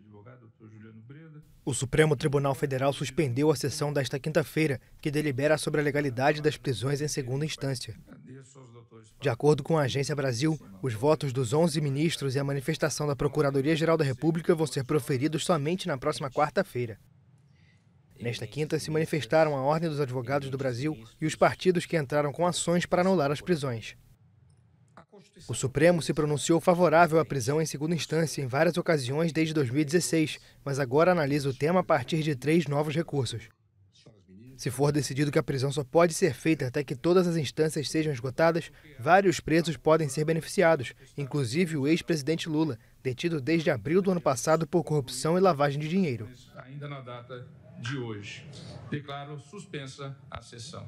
advogado Juliano Breda. O Supremo Tribunal Federal suspendeu a sessão desta quinta-feira, que delibera sobre a legalidade das prisões em segunda instância. De acordo com a Agência Brasil, os votos dos 11 ministros e a manifestação da Procuradoria-Geral da República vão ser proferidos somente na próxima quarta-feira. Nesta quinta, se manifestaram a Ordem dos Advogados do Brasil e os partidos que entraram com ações para anular as prisões. O Supremo se pronunciou favorável à prisão em segunda instância em várias ocasiões desde 2016, mas agora analisa o tema a partir de três novos recursos. Se for decidido que a prisão só pode ser feita até que todas as instâncias sejam esgotadas, vários presos podem ser beneficiados, inclusive o ex-presidente Lula, detido desde abril do ano passado por corrupção e lavagem de dinheiro. Ainda na data de hoje, declaro suspensa a sessão.